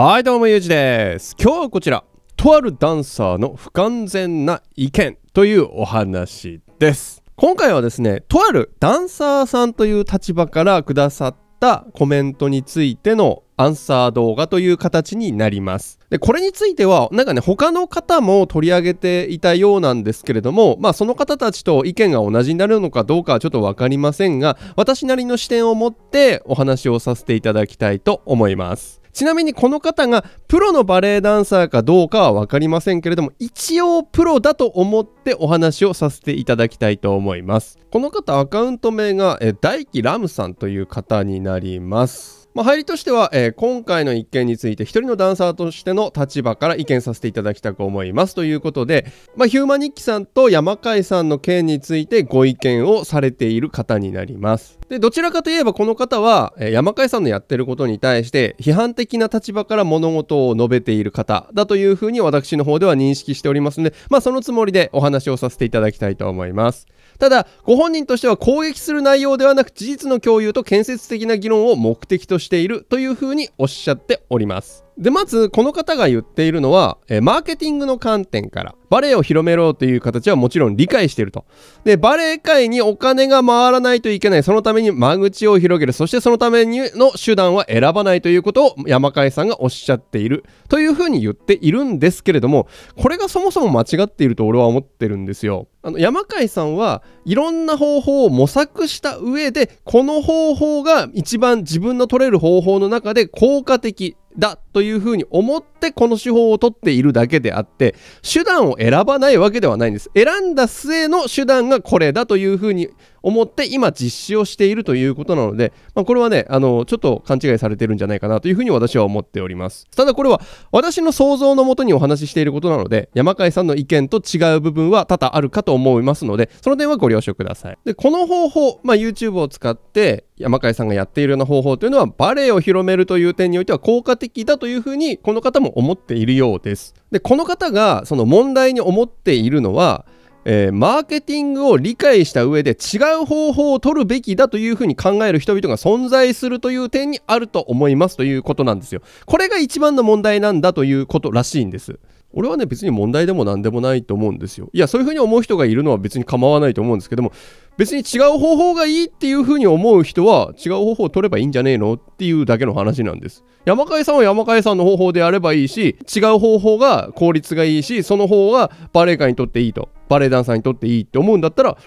はいどうもゆうじです今日はこちらとあるダンサーの不完全な意見というお話です今回はですねとあるダンサーさんという立場からくださったコメントについてのアンサー動画という形になります。で、これについては、なんかね、他の方も取り上げていたようなんですけれども、まあ、その方たちと意見が同じになるのかどうかはちょっとわかりませんが、私なりの視点を持ってお話をさせていただきたいと思います。ちなみにこの方がプロのバレエダンサーかどうかは分かりませんけれども一応プロだと思ってお話をさせていただきたいと思いますこの方アカウント名が大輝ラムさんという方になりますまあ、入りとしては、えー、今回の一件について一人のダンサーとしての立場から意見させていただきたく思いますということで、まあ、ヒューマニッキさんと山海さんの件についてご意見をされている方になります。でどちらかといえばこの方は、えー、山海さんのやってることに対して批判的な立場から物事を述べている方だというふうに私の方では認識しておりますので、まあ、そのつもりでお話をさせていただきたいと思います。ただ、ご本人としては攻撃する内容ではなく事実の共有と建設的な議論を目的としているというふうにおっしゃっております。でまずこの方が言っているのは、えマーケティングの観点からバレエを広めろという形はもちろん理解しているとでバレエ界にお金が回らないといけないそのために間口を広げるそしてそのためにの手段は選ばないということを山海さんがおっしゃっているというふうに言っているんですけれどもこれがそもそも間違っていると俺は思ってるんですよあの山海さんはいろんな方法を模索した上でこの方法が一番自分の取れる方法の中で効果的だというふうに思ってこの手法を取っているだけであって手段を選ばないわけではないんです選んだ末の手段がこれだというふうに思って今実施をしているということなので、まあ、これはねあのちょっと勘違いされてるんじゃないかなというふうに私は思っておりますただこれは私の想像のもとにお話ししていることなので山海さんの意見と違う部分は多々あるかと思いますのでその点はご了承くださいでこの方法、まあ、YouTube を使って山海さんがやっているような方法というのはバレエを広めるという点においては効果的だというふうにこの方も思っているようです。でこの方がその問題に思っているのは、えー、マーケティングを理解した上で違う方法を取るべきだというふうに考える人々が存在するという点にあると思いますということなんですよ。これが一番の問題なんだということらしいんです。俺はね別に問題でも何でもないと思うんですよ。いやそういうふうに思う人がいるのは別に構わないと思うんですけども別に違う方法がいいっていうふうに思う人は違う方法を取ればいいんじゃねえのっていうだけの話なんです。山海さんは山海さんの方法でやればいいし違う方法が効率がいいしその方がバレエ界にとっていいとバレエダンサーにとっていいって思うんだったら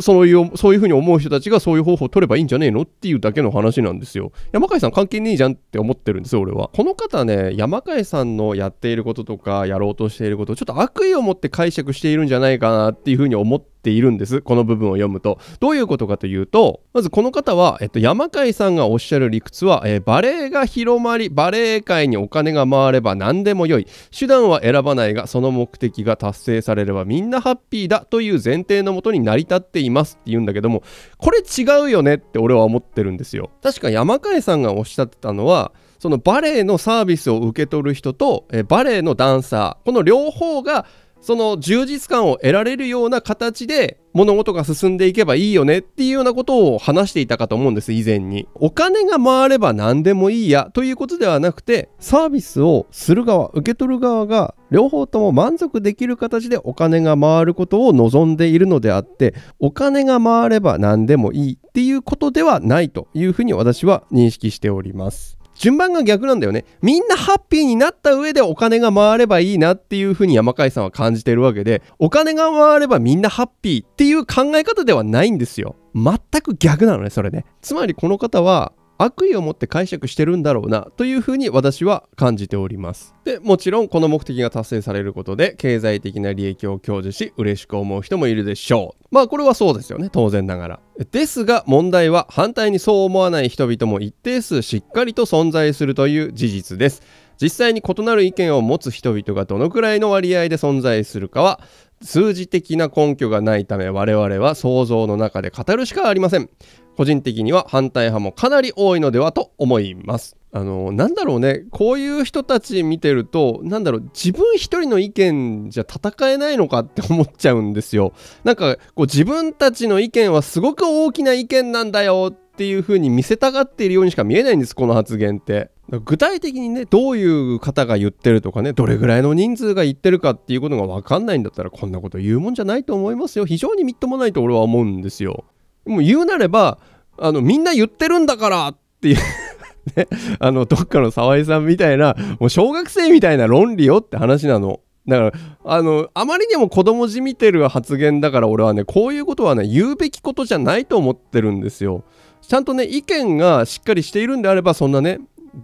そういうそういうふうに思う人たちがそういう方法を取ればいいんじゃねえのっていうだけの話なんですよ。山海さん関係ねえじゃんって思ってるんですよ俺は。この方ね山海さんのやっていることとかやろうとしていることをちょっと悪意を持って解釈しているんじゃないかなっていうふうに思ってているんですこの部分を読むとどういうことかというとまずこの方は、えっと、山海さんがおっしゃる理屈は、えー、バレエが広まりバレエ界にお金が回れば何でもよい手段は選ばないがその目的が達成されればみんなハッピーだという前提のもとに成り立っていますって言うんだけどもこれ違うよねって俺は思ってるんですよ確か山海さんがおっしゃってたのはそのバレエのサービスを受け取る人とえバレエのダンサーこの両方がその充実感を得られるような形で物事が進んでいけばいいよねっていうようなことを話していたかと思うんです以前にお金が回れば何でもいいやということではなくてサービスをする側受け取る側が両方とも満足できる形でお金が回ることを望んでいるのであってお金が回れば何でもいいっていうことではないというふうに私は認識しております順番が逆なんだよね。みんなハッピーになった上でお金が回ればいいなっていうふうに山海さんは感じてるわけで、お金が回ればみんなハッピーっていう考え方ではないんですよ。全く逆なのね、それね。つまりこの方は、悪意を持って解釈してるんだろうなというふうに私は感じております。で、もちろんこの目的が達成されることで経済的な利益を享受し嬉しく思う人もいるでしょう。まあこれはそうですよね、当然ながら。ですが問題は反対にそう思わない人々も一定数しっかりと存在するという事実です。実際に異なる意見を持つ人々がどのくらいの割合で存在するかは数字的な根拠がないため我々は想像の中で語るしかありません個人的には反対派もかなり多いのではと思いますあのなんだろうねこういう人たち見てるとなんだろう自分一人の意見じゃ戦えないのかって思っちゃうんですよなんかこう自分たちの意見はすごく大きな意見なんだよっていう風に見せたがっているようにしか見えないんですこの発言って具体的にねどういう方が言ってるとかねどれぐらいの人数が言ってるかっていうことが分かんないんだったらこんなこと言うもんじゃないと思いますよ非常にみっともないと俺は思うんですよもう言うなればあのみんな言ってるんだからっていう ねあのどっかの沢井さんみたいなもう小学生みたいな論理よって話なのだからあのあまりにも子供じみてる発言だから俺はねこういうことはね言うべきことじゃないと思ってるんですよちゃんとね意見がしっかりしているんであればそんなね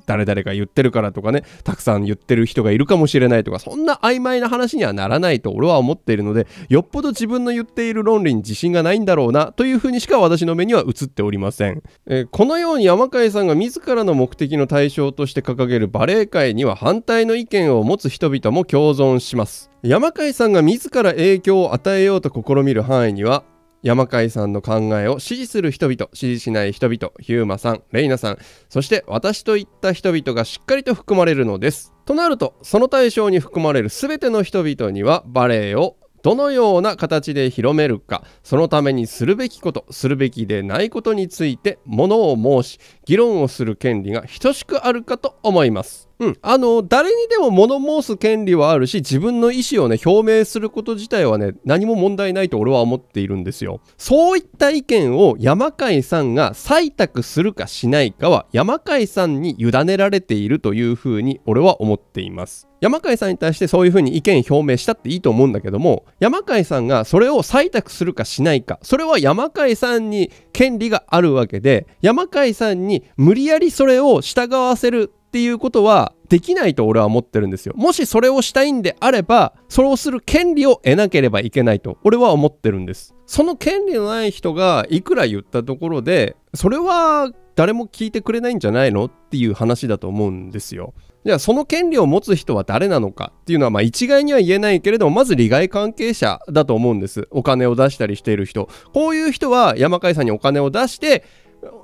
誰々が言ってるからとかねたくさん言ってる人がいるかもしれないとかそんな曖昧な話にはならないと俺は思っているのでよっぽど自分の言っている論理に自信がないんだろうなというふうにしか私の目には映っておりません、えー、このように山海さんが自らの目的の対象として掲げるバレエ界には反対の意見を持つ人々も共存します山海さんが自ら影響を与えようと試みる範囲には山海さんの考えを支持する人々支持しない人々ヒューマさんレイナさんそして私といった人々がしっかりと含まれるのですとなるとその対象に含まれる全ての人々にはバレエをどのような形で広めるかそのためにするべきことするべきでないことについてものを申し議論をする権利が等しくあるかと思いますうん、あの誰にでも物申す権利はあるし自分の意思をね表明すること自体はね何も問題ないと俺は思っているんですよそういった意見を山海さんが採択するかしないかは山海さんに委ねられているというふうに俺は思っています山海さんに対してそういうふうに意見表明したっていいと思うんだけども山海さんがそれを採択するかしないかそれは山海さんに権利があるわけで山海さんに無理やりそれを従わせるっていうことはできないと俺は思ってるんですよ。もしそれをしたいんであれば、それをする権利を得なければいけないと俺は思ってるんです。その権利のない人がいくら言ったところで、それは誰も聞いてくれないんじゃないのっていう話だと思うんですよ。じゃあその権利を持つ人は誰なのかっていうのはまあ一概には言えないけれどもまず利害関係者だと思うんですお金を出したりしている人こういう人は山海さんにお金を出して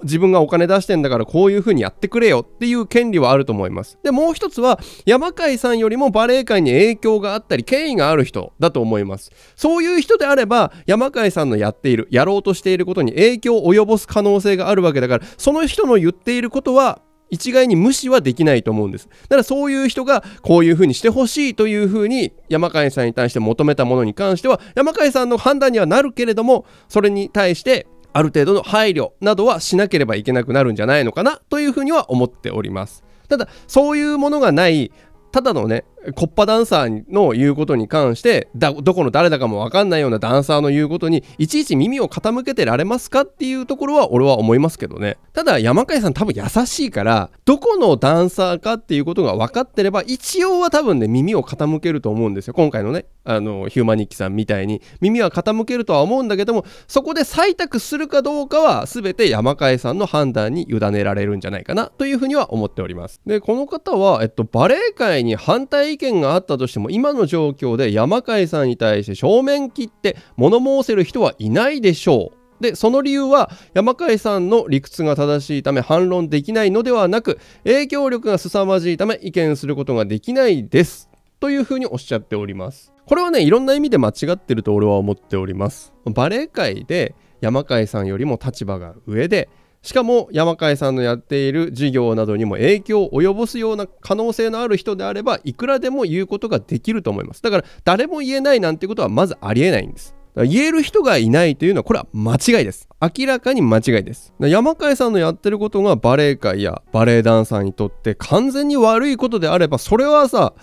自分がお金出してんだからこういう風にやってくれよっていう権利はあると思います。で、もう一つは山海さんよりもバレエ界に影響があったり権威がある人だと思います。そういう人であれば山海さんのやっている、やろうとしていることに影響を及ぼす可能性があるわけだから、その人の言っていることは一概に無視はできないと思うんです。だからそういう人がこういうふうにしてほしいというふうに山海さんに対して求めたものに関しては山海さんの判断にはなるけれどもそれに対してある程度の配慮などはしなければいけなくなるんじゃないのかなというふうには思っております。ただそういうものがないただのねコッパダンサーの言うことに関してだどこの誰だかも分かんないようなダンサーの言うことにいちいち耳を傾けてられますかっていうところは俺は思いますけどねただ山海さん多分優しいからどこのダンサーかっていうことが分かってれば一応は多分ね耳を傾けると思うんですよ今回のねあのヒューマニッキさんみたいに耳は傾けるとは思うんだけどもそこで採択するかどうかは全て山海さんの判断に委ねられるんじゃないかなというふうには思っておりますでこの方は、えっと、バレエ界に反対意見があったとしても今の状況で山海さんに対して正面切って物申せる人はいないでしょうでその理由は山海さんの理屈が正しいため反論できないのではなく影響力が凄まじいため意見することができないですというふうにおっしゃっておりますこれはねいろんな意味で間違ってると俺は思っておりますバレエ界で山海さんよりも立場が上でしかも山海さんのやっている事業などにも影響を及ぼすような可能性のある人であればいくらでも言うことができると思いますだから誰も言えないなんてことはまずありえないんです言える人がいないというのはこれは間違いです明らかに間違いです山海さんのやってることがバレエ界やバレエダンサーにとって完全に悪いことであればそれはさ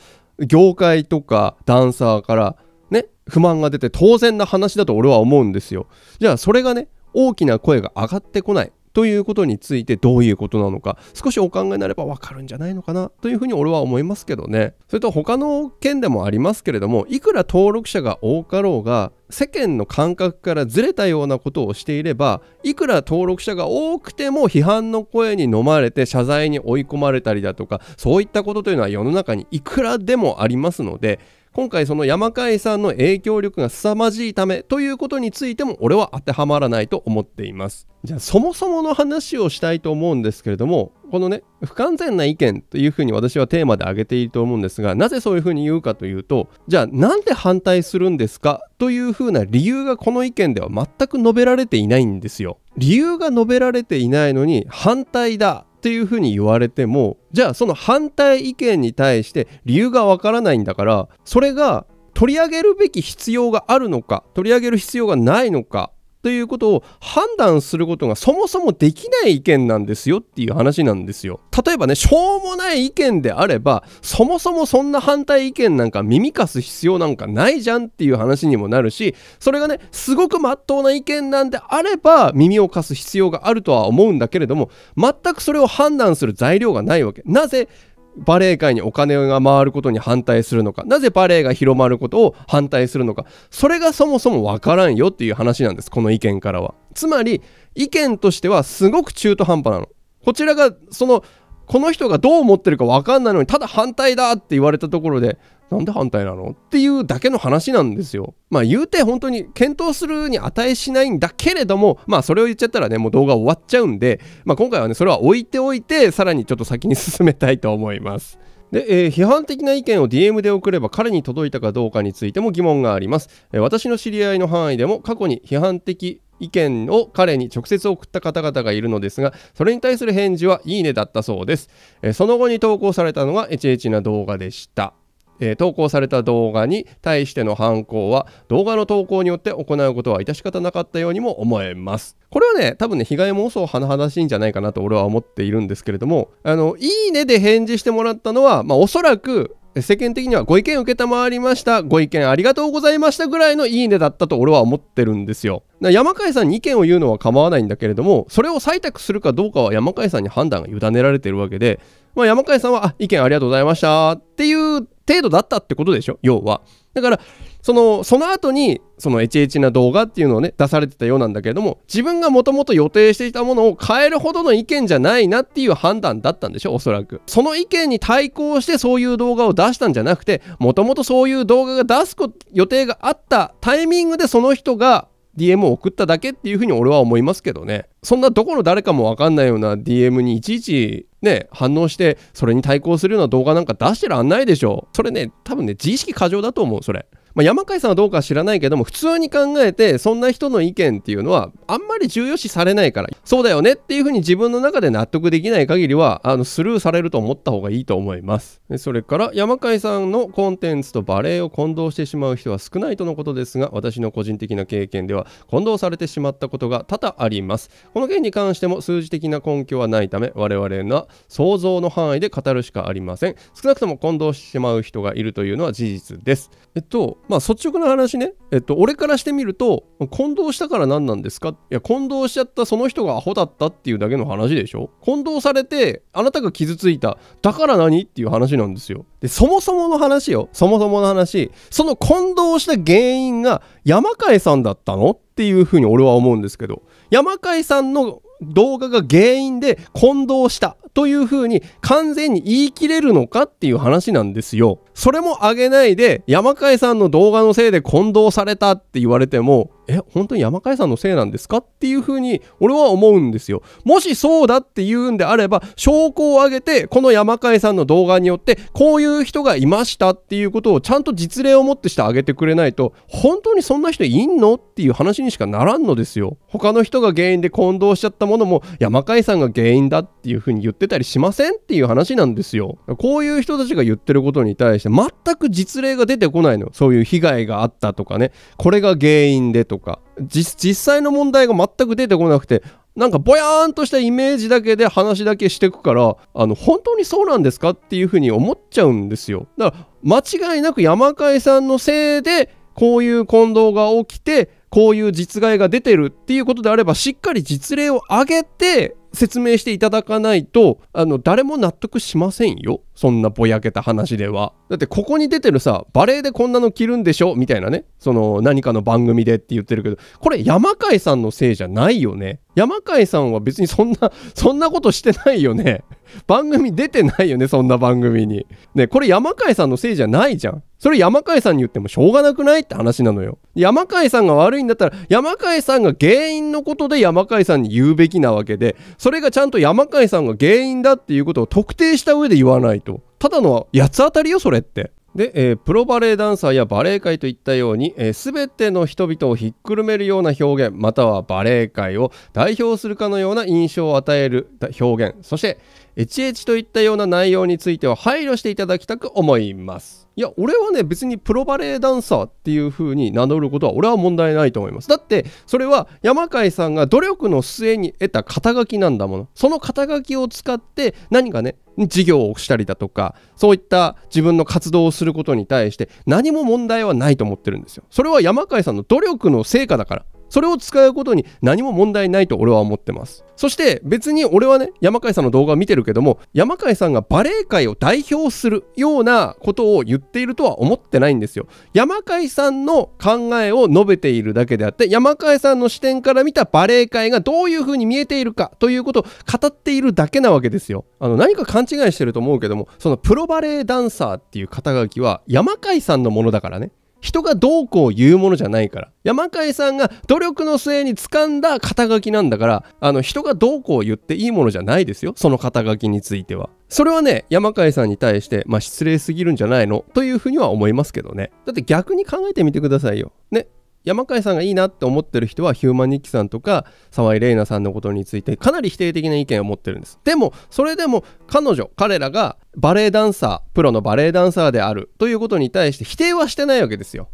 業界とかダンサーからね不満が出て当然な話だと俺は思うんですよじゃあそれがね大きな声が上がってこないということについてどういうことなのか少しお考えになればわかるんじゃないのかなというふうに俺は思いますけどねそれと他の県でもありますけれどもいくら登録者が多かろうが世間の感覚からずれたようなことをしていればいくら登録者が多くても批判の声に飲まれて謝罪に追い込まれたりだとかそういったことというのは世の中にいくらでもありますので今回その山海さんの影響力が凄まじいためということについても俺は当てはまらないと思っていますじゃあそもそもの話をしたいと思うんですけれどもこのね不完全な意見というふうに私はテーマで挙げていると思うんですがなぜそういうふうに言うかというとじゃあなんで反対するんですかというふうな理由がこの意見では全く述べられていないんですよ理由が述べられていないのに反対だっていうふうに言われてもじゃあその反対意見に対して理由がわからないんだからそれが取り上げるべき必要があるのか取り上げる必要がないのかということを判断することがそもそもできない意見なんですよっていう話なんですよ。例えばね、しょうもない意見であれば、そもそもそんな反対意見なんか耳かす必要なんかないじゃんっていう話にもなるし、それがね、すごく真っ当な意見なんであれば、耳を貸す必要があるとは思うんだけれども、全くそれを判断する材料がないわけ。なぜバレエ界にお金が回ることに反対するのかなぜバレエが広まることを反対するのかそれがそもそも分からんよっていう話なんですこの意見からはつまり意見としてはすごく中途半端なのこちらがそのこの人がどう思ってるか分かんないのにただ反対だって言われたところでなんで反対なのっていうだけの話なんですよ。まあ言うて本当に検討するに値しないんだけれども、まあそれを言っちゃったらね、もう動画終わっちゃうんで、まあ今回はね、それは置いておいて、さらにちょっと先に進めたいと思います。で、えー、批判的な意見を DM で送れば彼に届いたかどうかについても疑問があります。えー、私の知り合いの範囲でも過去に批判的意見を彼に直接送った方々がいるのですがそれに対する返事は「いいね」だったそうです、えその後に投稿されたのがエチエチな動画でしたえー、投稿された動画に対しての犯行は動画の投稿によって行うことは致し方なかったようにも思えます。これはね、多分ね、被害妄想甚だしいんじゃないかなと俺は思っているんですけれども、あの、いいねで返事してもらったのは、まあおそらく世間的にはご意見受けたまわりました、ご意見ありがとうございましたぐらいのいいねだったと俺は思ってるんですよ。山海さんに意見を言うのは構わないんだけれども、それを採択するかどうかは山海さんに判断が委ねられてるわけで、まあ、山川さんは、あ、意見ありがとうございましたっていう程度だったってことでしょ要は。だから、その、その後に、そのエチエチな動画っていうのをね、出されてたようなんだけれども、自分がもともと予定していたものを変えるほどの意見じゃないなっていう判断だったんでしょおそらく。その意見に対抗してそういう動画を出したんじゃなくて、もともとそういう動画が出す予定があったタイミングでその人が DM を送っただけっていうふうに俺は思いますけどねそんなどこの誰かも分かんないような DM にいちいちね反応してそれに対抗するような動画なんか出してらんないでしょそれね多分ね自意識過剰だと思うそれ。まあ、山海さんはどうかは知らないけども普通に考えてそんな人の意見っていうのはあんまり重要視されないからそうだよねっていうふうに自分の中で納得できない限りはあのスルーされると思った方がいいと思いますそれから山海さんのコンテンツとバレエを混同してしまう人は少ないとのことですが私の個人的な経験では混同されてしまったことが多々ありますこの件に関しても数字的な根拠はないため我々の想像の範囲で語るしかありません少なくとも混同してしまう人がいるというのは事実ですえっとまあ率直な話ね、えっと、俺からしてみると、混同したから何なんですかいや、混同しちゃったその人がアホだったっていうだけの話でしょ混同されて、あなたが傷ついた。だから何っていう話なんですよ。で、そもそもの話よ。そもそもの話。その混同した原因が山海さんだったのっていうふうに俺は思うんですけど、山海さんの動画が原因で混同したというふうに完全に言い切れるのかっていう話なんですよ。それも上げないで山海さんの動画のせいで混同されたって言われてもえ本当に山海さんのせいなんですかっていうふうに俺は思うんですよもしそうだって言うんであれば証拠を上げてこの山海さんの動画によってこういう人がいましたっていうことをちゃんと実例をもってしてあげてくれないと本当にそんな人いんのっていう話にしかならんのですよ他の人が原因で混同しちゃったものも山海さんが原因だっていうふうに言ってたりしませんっていう話なんですよこういう人たちが言ってることに対してして全く実例が出てこないのそういう被害があったとかねこれが原因でとか実際の問題が全く出てこなくてなんかぼやーんとしたイメージだけで話だけしてくからあの本当にそうなんですかっていうふうに思っちゃうんですよだから間違いなく山海さんのせいでこういう混同が起きてこういう実害が出てるっていうことであればしっかり実例を挙げて説明していただかないとあの誰も納得しませんよそんなぼやけた話ではだってここに出てるさバレエでこんなの着るんでしょみたいなねその何かの番組でって言ってるけどこれ山海さんのせいじゃないよね山海さんは別にそんな そんなことしてないよね番組出てないよねそんな番組にねこれ山海さんのせいじゃないじゃんそれ山海さんに言ってもしょうがなくないって話なのよ。山海さんが悪いんだったら、山海さんが原因のことで山海さんに言うべきなわけで、それがちゃんと山海さんが原因だっていうことを特定した上で言わないと。ただの八つ当たりよ、それって。で、えー、プロバレエダンサーやバレエ界といったように、えー、全ての人々をひっくるめるような表現またはバレエ界を代表するかのような印象を与える表現そしてエチといったような内容については配慮していただきたく思います。いや俺はね別にプロバレエダンサーっていう風に名乗ることは俺は問題ないと思いますだってそれは山海さんが努力の末に得た肩書きなんだものその肩書きを使って何かね事業をしたりだとかそういった自分の活動をすることに対して何も問題はないと思ってるんですよそれは山海さんの努力の成果だからそれを使うことに何も問題ないと俺は思ってますそして別に俺はね山海さんの動画を見てるけども山海さんがバレエ界を代表するようなことを言っているとは思ってないんですよ山海さんの考えを述べているだけであって山海さんの視点から見たバレエ界がどういうふうに見えているかということを語っているだけなわけですよあの何か勘違いしてると思うけどもそのプロバレエダンサーっていう肩書きは山海さんのものだからね人がどうこう言うものじゃないから山海さんが努力の末に掴んだ肩書きなんだからあの人がどうこう言っていいものじゃないですよその肩書きについてはそれはね山海さんに対して、まあ、失礼すぎるんじゃないのというふうには思いますけどねだって逆に考えてみてくださいよね山海さんがいいなって思ってる人はヒューマン日記さんとか沢井玲奈さんのことについてかなり否定的な意見を持ってるんですでもそれでも彼女彼らがバレエダンサープロのバレエダンサーであるということに対して否定はしてないわけですよ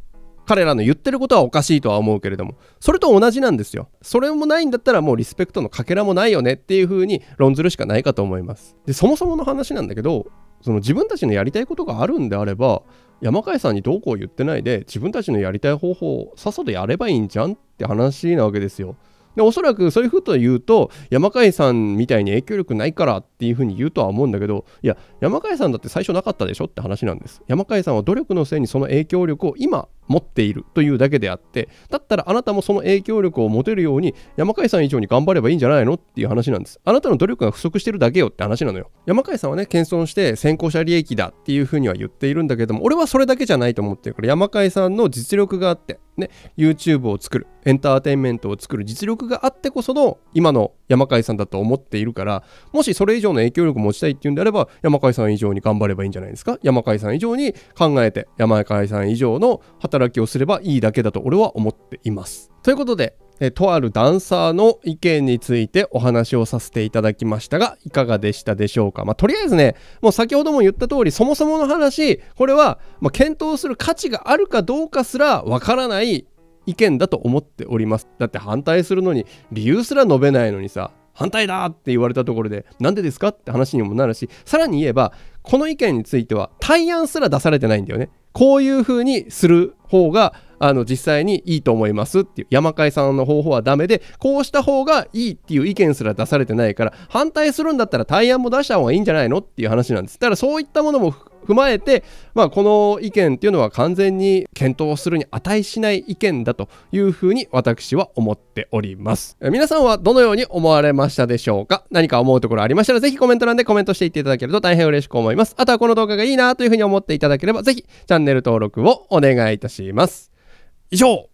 彼らの言ってることはおかしいとは思うけれどもそれと同じなんですよそれもないんだったらもうリスペクトのかけらもないよねっていうふうに論ずるしかないかと思いますでそもそもの話なんだけどその自分たちのやりたいことがあるんであれば山海さんにどうこう言ってないで自分たちのやりたい方法をさっさとやればいいんじゃんって話なわけですよ。でおそらくそういうふうと言うと山海さんみたいに影響力ないからっていうふうに言うとは思うんだけどいや山海さんだって最初なかったでしょって話なんです。山海さんは努力のせいにその影響力を今持っているというだけであってだったらあなたもその影響力を持てるように山海さん以上に頑張ればいいんじゃないのっていう話なんですあなたの努力が不足してるだけよって話なのよ山海さんはね謙遜して先行者利益だっていうふうには言っているんだけども俺はそれだけじゃないと思ってるから山海さんの実力があってね YouTube を作るエンターテインメントを作る実力があってこその今の山海さんだと思っているからもしそれ以上の影響力を持ちたいっていうんであれば山海さん以上に頑張ればいいんじゃないですか山海さん以上に考えて山海さん以上の働きをすればいいだけだと俺は思っています。ということでえとあるダンサーの意見についてお話をさせていただきましたがいかがでしたでしょうか、まあ、とりあえずねもう先ほども言った通りそもそもの話これは、まあ、検討する価値があるかどうかすらわからない意見だと思っておりますだって反対するのに理由すら述べないのにさ反対だって言われたところで何でですかって話にもなるしさらに言えばこの意見については対案すら出されてないんだよねこういう風にする方があの実際にいいと思いますっていう山海さんの方法はダメでこうした方がいいっていう意見すら出されてないから反対するんだったら対案も出した方がいいんじゃないのっていう話なんですだからそういったものも踏まえて、まあ、この意見っていうのは完全に検討するに値しない意見だというふうに私は思っております。皆さんはどのように思われましたでしょうか何か思うところありましたらぜひコメント欄でコメントしていっていただけると大変嬉しく思います。あとはこの動画がいいなというふうに思っていただければぜひチャンネル登録をお願いいたします。以上